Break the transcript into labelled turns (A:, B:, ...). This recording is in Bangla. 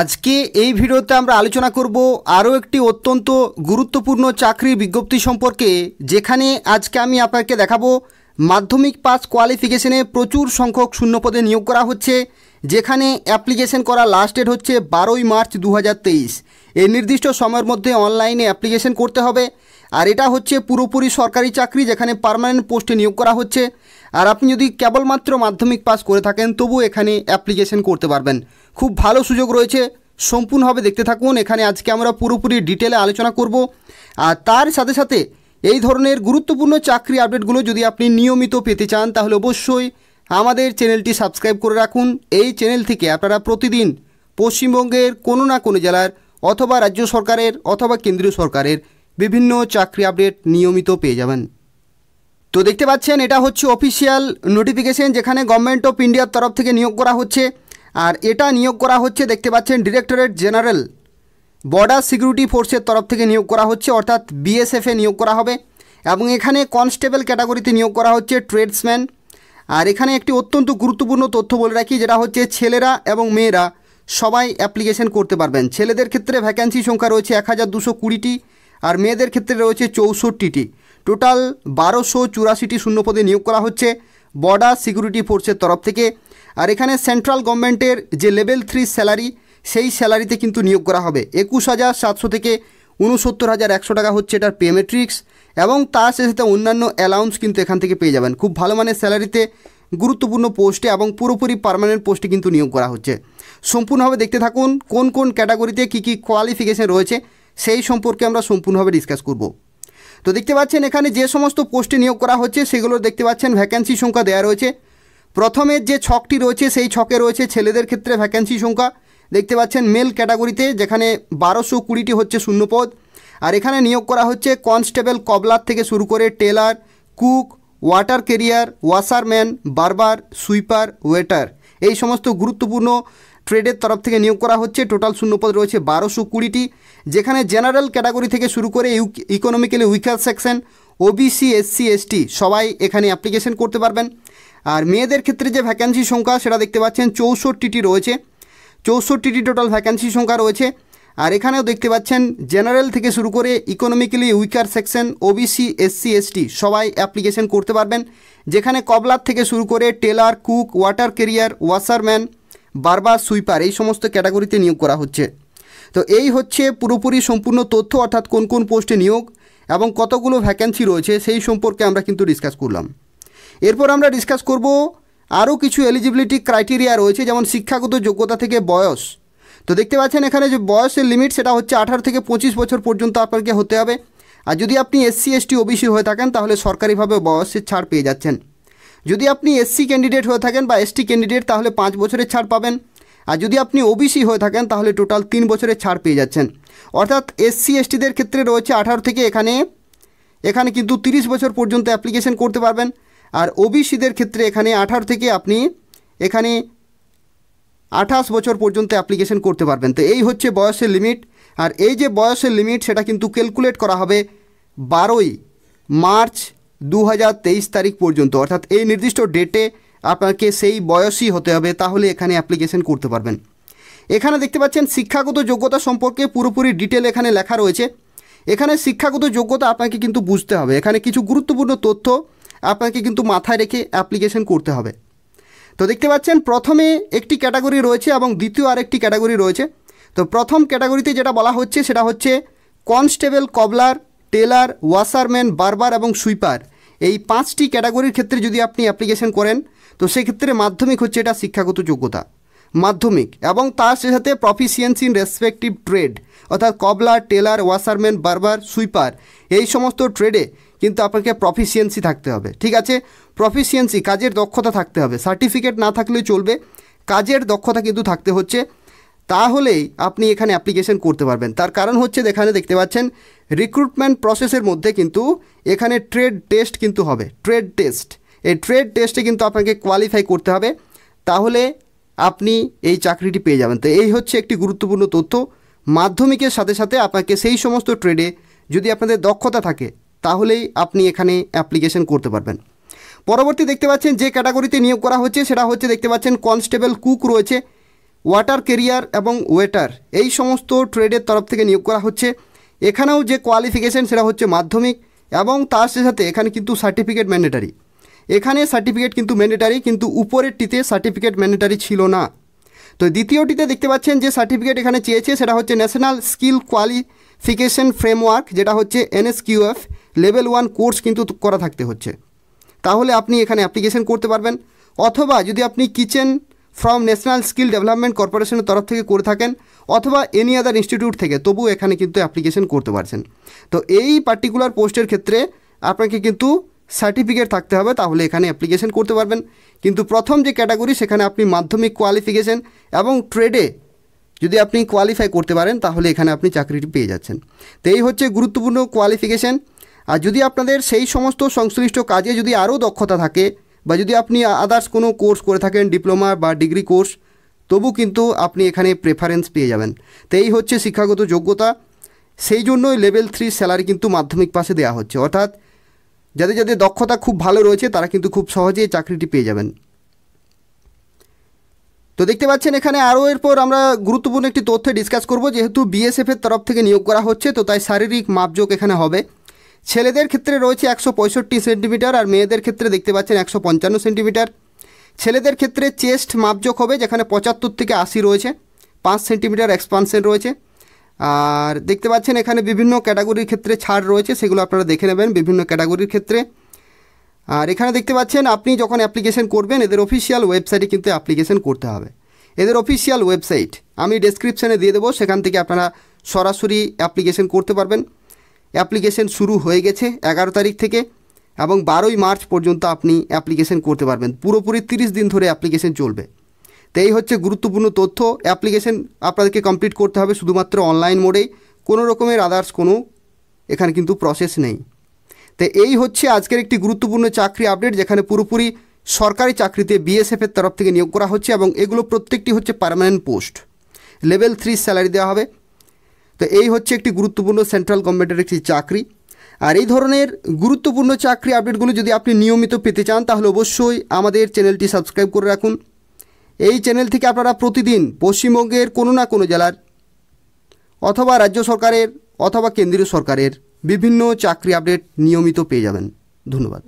A: আজকে এই ভিডিওতে আমরা আলোচনা করব আরও একটি অত্যন্ত গুরুত্বপূর্ণ চাকরি বিজ্ঞপ্তি সম্পর্কে যেখানে আজকে আমি আপনাকে দেখাবো মাধ্যমিক পাস কোয়ালিফিকেশনে প্রচুর সংখ্যক শূন্যপদে নিয়োগ করা হচ্ছে যেখানে অ্যাপ্লিকেশন করা লাস্ট ডেট হচ্ছে বারোই মার্চ দু এই নির্দিষ্ট সময়ের মধ্যে অনলাইনে অ্যাপ্লিকেশন করতে হবে আর এটা হচ্ছে পুরোপুরি সরকারি চাকরি যেখানে পারমানেন্ট পোস্টে নিয়োগ করা হচ্ছে আর আপনি যদি কেবলমাত্র মাধ্যমিক পাস করে থাকেন তবু এখানে অ্যাপ্লিকেশন করতে পারবেন খুব ভালো সুযোগ রয়েছে সম্পূর্ণভাবে দেখতে থাকুন এখানে আজকে আমরা পুরোপুরি ডিটেলে আলোচনা করব আর তার সাথে সাথে এই ধরনের গুরুত্বপূর্ণ চাকরি আপডেটগুলো যদি আপনি নিয়মিত পেতে চান তাহলে অবশ্যই আমাদের চ্যানেলটি সাবস্ক্রাইব করে রাখুন এই চ্যানেল থেকে আপনারা প্রতিদিন পশ্চিমবঙ্গের কোনো না কোনো জেলার অথবা রাজ্য সরকারের অথবা কেন্দ্রীয় সরকারের বিভিন্ন চাকরি আপডেট নিয়মিত পেয়ে যাবেন তো দেখতে পাচ্ছেন এটা হচ্ছে অফিসিয়াল নোটিফিকেশন যেখানে গভর্নমেন্ট অফ ইন্ডিয়ার তরফ থেকে নিয়োগ করা হচ্ছে আর এটা নিয়োগ করা হচ্ছে দেখতে পাচ্ছেন ডিরেক্টরেট জেনারেল বর্ডার সিকিউরিটি ফোর্সের তরফ থেকে নিয়োগ করা হচ্ছে অর্থাৎ বিএসএফে নিয়োগ করা হবে এবং এখানে কনস্টেবল ক্যাটাগরিতে নিয়োগ করা হচ্ছে ট্রেডসম্যান আর এখানে একটি অত্যন্ত গুরুত্বপূর্ণ তথ্য বলে রাখি যেটা হচ্ছে ছেলেরা এবং মেয়েরা সবাই অ্যাপ্লিকেশন করতে পারবেন ছেলেদের ক্ষেত্রে ভ্যাকেন্সি সংখ্যা রয়েছে এক হাজার দুশো কুড়িটি আর মেয়েদের ক্ষেত্রে রয়েছে চৌষট্টিটি টোটাল বারোশো চুরাশিটি শূন্যপদে নিয়োগ করা হচ্ছে বর্ডার সিকিউরিটি ফোর্সের তরফ থেকে আর এখানে সেন্ট্রাল গভর্নমেন্টের যে লেভেল থ্রি স্যালারি সেই স্যালারিতে কিন্তু নিয়োগ করা হবে একুশ হাজার সাতশো থেকে উনসত্তর হাজার একশো টাকা হচ্ছে এটার পেমেট্রিক্স এবং তার সাথে সাথে অন্যান্য অ্যালাউন্স কিন্তু এখান থেকে পেয়ে যাবেন খুব ভালো মানের স্যালারিতে গুরুত্বপূর্ণ পোস্টে এবং পুরোপুরি পারমানেন্ট পোস্টে কিন্তু নিয়োগ করা হচ্ছে সম্পূর্ণভাবে দেখতে থাকুন কোন কোন ক্যাটাগরিতে কী কী কোয়ালিফিকেশান রয়েছে সেই সম্পর্কে আমরা সম্পূর্ণভাবে ডিসকাস করব তো দেখতে পাচ্ছেন এখানে যে সমস্ত পোস্টে নিয়োগ করা হচ্ছে সেগুলো দেখতে পাচ্ছেন ভ্যাকেন্সি সংখ্যা দেওয়া রয়েছে প্রথমের যে ছকটি রয়েছে সেই ছকে রয়েছে ছেলেদের ক্ষেত্রে ভ্যাকেন্সি সংখ্যা দেখতে পাচ্ছেন মেল ক্যাটাগরিতে যেখানে বারোশো কুড়িটি হচ্ছে শূন্যপদ আর এখানে নিয়োগ করা হচ্ছে কনস্টেবল কবলার থেকে শুরু করে tailor cook water carrier washerman barber sweeper waiter এই সমস্ত গুরুত্বপূর্ণ ট্রেডের তরফ থেকে নিয়োগ করা হচ্ছে টোটাল শূন্যপদ রয়েছে বারোশো কুড়িটি যেখানে জেনারেল ক্যাটাগরি থেকে শুরু করে economically weaker section OBC SC ST সবাই এখানে অ্যাপ্লিকেশন করতে পারবেন আর মেয়েদের ক্ষেত্রে যে ভ্যাকান্সি সংখ্যা সেটা দেখতে পাচ্ছেন চৌষট্টিটি রয়েছে চৌষট্টিটি টোটাল ভ্যাকান্সি সংখ্যা রয়েছে আর এখানেও দেখতে পাচ্ছেন জেনারেল থেকে শুরু করে economically weaker section OBC SC ST সবাই অ্যাপ্লিকেশন করতে পারবেন যেখানে কবলার থেকে শুরু করে tailor cook water carrier washerman barber sweeper এই সমস্ত ক্যাটাগরিতে নিয়োগ করা হচ্ছে তো এই হচ্ছে পুরোপুরি সম্পূর্ণ তথ্য অর্থাৎ কোন কোন পোস্টে নিয়োগ এবং কতগুলো ভ্যাকেন্সি রয়েছে সেই সম্পর্কে আমরা কিন্তু ডিসকাস করলাম এরপর আমরা ডিসকাস করব আরও কিছু এলিজিবিলিটি ক্রাইটেরিয়া রয়েছে যেমন শিক্ষাগত যোগ্যতা থেকে বয়স তো দেখতে পাচ্ছেন এখানে যে বয়সের লিমিট সেটা হচ্ছে আঠারো থেকে পঁচিশ বছর পর্যন্ত আপনাকে হতে হবে আর যদি আপনি এসসি এসটি ওবিসি হয়ে থাকেন তাহলে সরকারিভাবে বয়সের ছাড় পেয়ে যাচ্ছেন যদি আপনি এসসি ক্যান্ডিডেট হয়ে থাকেন বা এসটি ক্যান্ডিডেট তাহলে পাঁচ বছরের ছাড় পাবেন আর যদি আপনি ওবিসি হয়ে থাকেন তাহলে টোটাল তিন বছরের ছাড় পেয়ে যাচ্ছেন অর্থাৎ এসসি এসটিদের ক্ষেত্রে রয়েছে আঠারো থেকে এখানে এখানে কিন্তু 30 বছর পর্যন্ত অ্যাপ্লিকেশন করতে পারবেন আর ওবিসিদের ক্ষেত্রে এখানে আঠারো থেকে আপনি এখানে আঠাশ বছর পর্যন্ত অ্যাপ্লিকেশন করতে পারবেন তো এই হচ্ছে বয়সের লিমিট আর এই যে বয়সের লিমিট সেটা কিন্তু ক্যালকুলেট করা হবে বারোই মার্চ দু তারিখ পর্যন্ত অর্থাৎ এই নির্দিষ্ট ডেটে আপনাকে সেই বয়সই হতে হবে তাহলে এখানে অ্যাপ্লিকেশন করতে পারবেন এখানে দেখতে পাচ্ছেন শিক্ষাগত যোগ্যতা সম্পর্কে পুরোপুরি ডিটেল এখানে লেখা রয়েছে এখানে শিক্ষাগত যোগ্যতা আপনাকে কিন্তু বুঝতে হবে এখানে কিছু গুরুত্বপূর্ণ তথ্য আপনাকে কিন্তু মাথায় রেখে অ্যাপ্লিকেশন করতে হবে তো দেখতে পাচ্ছেন প্রথমে একটি ক্যাটাগরি রয়েছে এবং দ্বিতীয় আরেকটি ক্যাটাগরি রয়েছে তো প্রথম ক্যাটাগরিতে যেটা বলা হচ্ছে সেটা হচ্ছে কনস্টেবল কবলার টেলার ওয়াশারম্যান বারবার এবং সুইপার এই পাঁচটি ক্যাটাগরির ক্ষেত্রে যদি আপনি অ্যাপ্লিকেশন করেন তো সেক্ষেত্রে মাধ্যমিক হচ্ছে এটা শিক্ষাগত যোগ্যতা মাধ্যমিক এবং তার সাথে প্রফিসিয়েন্সি ইন রেসপেক্টিভ ট্রেড অর্থাৎ cobbler tailor washerman barber sweeper এই সমস্ত ট্রেডে কিন্তু আপনাকে প্রফিসিয়েন্সি থাকতে হবে ঠিক আছে প্রফিসিয়েন্সি কাজের দক্ষতা থাকতে হবে সার্টিফিকেট না থাকলে চলবে কাজের দক্ষতা কিন্তু থাকতে হচ্ছে তাহলেই আপনি এখানে অ্যাপ্লিকেশন করতে পারবেন তার কারণ হচ্ছে এখানে দেখতে পাচ্ছেন রিক্রুটমেন্ট প্রসেসের মধ্যে কিন্তু এখানে ট্রেড টেস্ট কিন্তু হবে ট্রেড টেস্ট এই ট্রেড টেস্টে কিন্তু আপনাকে কোয়ালিফাই করতে হবে তাহলে আপনি এই চাকরিটি পেয়ে যাবেন তো এই হচ্ছে একটি গুরুত্বপূর্ণ তথ্য মাধ্যমিকের সাথে সাথে আপনাকে সেই সমস্ত ট্রেডে যদি আপনাদের দক্ষতা থাকে তাহলেই আপনি এখানে অ্যাপ্লিকেশন করতে পারবেন পরবর্তী দেখতে পাচ্ছেন যে ক্যাটাগরিতে নিয়োগ করা হচ্ছে সেটা হচ্ছে দেখতে পাচ্ছেন কনস্টেবল কুক রয়েছে ওয়াটার কেরিয়ার এবং ওয়েটার এই সমস্ত ট্রেডের তরফ থেকে নিয়োগ করা হচ্ছে এখানেও যে কোয়ালিফিকেশান সেটা হচ্ছে মাধ্যমিক এবং তার সাথে সাথে এখানে কিন্তু সার্টিফিকেট ম্যান্ডেটারি এখানে সার্টিফিকেট কিন্তু ম্যান্ডেটারি কিন্তু উপরেরটিতে সার্টিফিকেট ম্যান্ডেটারি ছিল না তো দ্বিতীয়টিতে দেখতে পাচ্ছেন যে সার্টিফিকেট এখানে চেয়েছে সেটা হচ্ছে ন্যাশনাল স্কিল কোয়ালিফিকেশন ফ্রেমওয়ার্ক যেটা হচ্ছে এনএসকিউএফ লেভেল ওয়ান কোর্স কিন্তু করা থাকতে হচ্ছে তাহলে আপনি এখানে অ্যাপ্লিকেশন করতে পারবেন অথবা যদি আপনি kitchen from national skill development কর্পোরেশনের তরফ থেকে করে থাকেন অথবা এনি আদার ইনস্টিটিউট থেকে তবু এখানে কিন্তু অ্যাপ্লিকেশন করতে পারছেন তো এই পার্টিকুলার পোস্টের ক্ষেত্রে আপনাকে কিন্তু সার্টিফিকেট থাকতে হবে তাহলে এখানে অ্যাপ্লিকেশন করতে পারবেন কিন্তু প্রথম যে ক্যাটাগরি সেখানে আপনি মাধ্যমিক কোয়ালিফিকেশন এবং ট্রেডে যদি আপনি কোয়ালিফাই করতে পারেন তাহলে এখানে আপনি চাকরিটি পেয়ে যাচ্ছেন তো এই হচ্ছে গুরুত্বপূর্ণ কোয়ালিফিকেশান আর যদি আপনাদের সেই সমস্ত সংশ্লিষ্ট কাজে যদি আরও দক্ষতা থাকে বা যদি আপনি আদার্স কোনো কোর্স করে থাকেন ডিপ্লোমা বা ডিগ্রি কোর্স তবু কিন্তু আপনি এখানে প্রেফারেন্স পেয়ে যাবেন তো এই হচ্ছে শিক্ষাগত যোগ্যতা সেই জন্যই লেভেল থ্রি স্যালারি কিন্তু মাধ্যমিক পাশে দেওয়া হচ্ছে অর্থাৎ যাদের যাদের দক্ষতা খুব ভালো রয়েছে তারা কিন্তু খুব সহজেই চাকরিটি পেয়ে যাবেন তো দেখতে পাচ্ছেন এখানে আরও এরপর আমরা গুরুত্বপূর্ণ একটি তথ্য ডিসকাস করব যেহেতু বিএসএফের তরফ থেকে নিয়োগ করা হচ্ছে তো তাই শারীরিক মাপযোগ এখানে হবে ছেলেদের ক্ষেত্রে রয়েছে একশো পঁয়ষট্টি সেন্টিমিটার আর মেয়েদের ক্ষেত্রে দেখতে পাচ্ছেন একশো পঞ্চান্ন সেন্টিমিটার ছেলেদের ক্ষেত্রে চেস্ট মাপজোক হবে যেখানে পঁচাত্তর থেকে আশি রয়েছে পাঁচ সেন্টিমিটার এক্সপানশন রয়েছে আর দেখতে পাচ্ছেন এখানে বিভিন্ন ক্যাটাগরির ক্ষেত্রে ছাড় রয়েছে সেগুলো আপনারা দেখে নেবেন বিভিন্ন ক্যাটাগরির ক্ষেত্রে আর এখানে দেখতে পাচ্ছেন আপনি যখন অ্যাপ্লিকেশন করবেন এদের অফিসিয়াল ওয়েবসাইটে কিন্তু অ্যাপ্লিকেশন করতে হবে এদের অফিসিয়াল ওয়েবসাইট আমি ডেসক্রিপশানে দিয়ে দেবো সেখান থেকে আপনারা সরাসরি অ্যাপ্লিকেশন করতে পারবেন অ্যাপ্লিকেশন শুরু হয়ে গেছে এগারো তারিখ থেকে এবং বারোই মার্চ পর্যন্ত আপনি অ্যাপ্লিকেশন করতে পারবেন পুরোপুরি তিরিশ দিন ধরে অ্যাপ্লিকেশন চলবে তো এই হচ্ছে গুরুত্বপূর্ণ তথ্য অ্যাপ্লিকেশন আপনাদেরকে কমপ্লিট করতে হবে শুধুমাত্র অনলাইন মোডেই কোনো রকমের আদার্স কোনো এখানে কিন্তু প্রসেস নেই তো এই হচ্ছে আজকের একটি গুরুত্বপূর্ণ চাকরি আপডেট যেখানে পুরোপুরি সরকারি চাকরিতে বিএসএফের তরফ থেকে নিয়োগ করা হচ্ছে এবং এগুলো প্রত্যেকটি হচ্ছে permanent post level three salary দেওয়া হবে তো এই হচ্ছে একটি গুরুত্বপূর্ণ সেন্ট্রাল গভর্নমেন্টের একটি চাকরি আর এই ধরনের গুরুত্বপূর্ণ চাকরি আপডেটগুলো যদি আপনি নিয়মিত পেতে চান তাহলে অবশ্যই আমাদের চ্যানেলটি সাবস্ক্রাইব করে রাখুন এই চ্যানেল থেকে আপনারা প্রতিদিন পশ্চিমবঙ্গের কোনো না কোনো জেলার অথবা রাজ্য সরকারের অথবা কেন্দ্রীয় সরকারের বিভিন্ন চাকরি আপডেট নিয়মিত পেয়ে যাবেন ধন্যবাদ